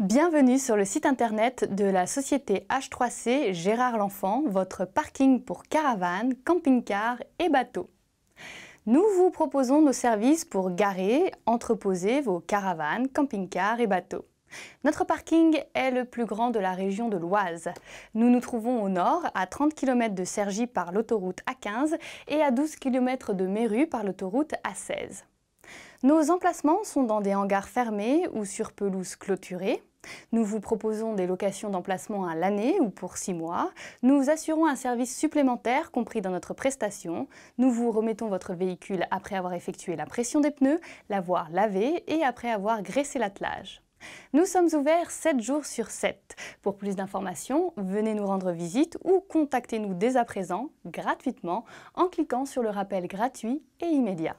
Bienvenue sur le site internet de la société H3C Gérard L'Enfant, votre parking pour caravanes, camping-cars et bateaux. Nous vous proposons nos services pour garer, entreposer vos caravanes, camping-cars et bateaux. Notre parking est le plus grand de la région de l'Oise. Nous nous trouvons au nord, à 30 km de Cergy par l'autoroute A15 et à 12 km de Méru par l'autoroute A16. Nos emplacements sont dans des hangars fermés ou sur pelouses clôturées. Nous vous proposons des locations d'emplacement à l'année ou pour 6 mois. Nous assurons un service supplémentaire compris dans notre prestation. Nous vous remettons votre véhicule après avoir effectué la pression des pneus, l'avoir lavé et après avoir graissé l'attelage. Nous sommes ouverts 7 jours sur 7. Pour plus d'informations, venez nous rendre visite ou contactez-nous dès à présent, gratuitement, en cliquant sur le rappel gratuit et immédiat.